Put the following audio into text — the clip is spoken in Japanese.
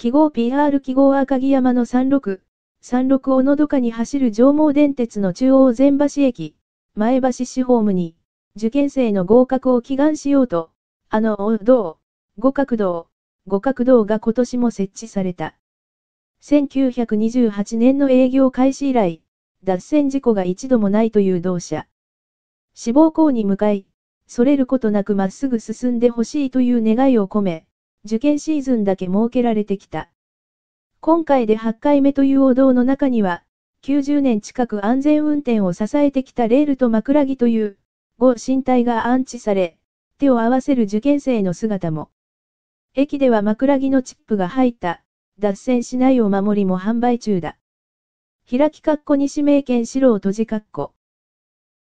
記号 PR 記号赤城山の36、36をのどかに走る上毛電鉄の中央前橋駅、前橋市ホームに、受験生の合格を祈願しようと、あの王道、五角道、五角道が今年も設置された。1928年の営業開始以来、脱線事故が一度もないという同社。志望校に向かい、それることなくまっすぐ進んでほしいという願いを込め、受験シーズンだけ設けられてきた。今回で8回目というお堂の中には、90年近く安全運転を支えてきたレールと枕木という、後身体が安置され、手を合わせる受験生の姿も。駅では枕木のチップが入った、脱線しないお守りも販売中だ。開き括弧に指名券白を閉じ括弧。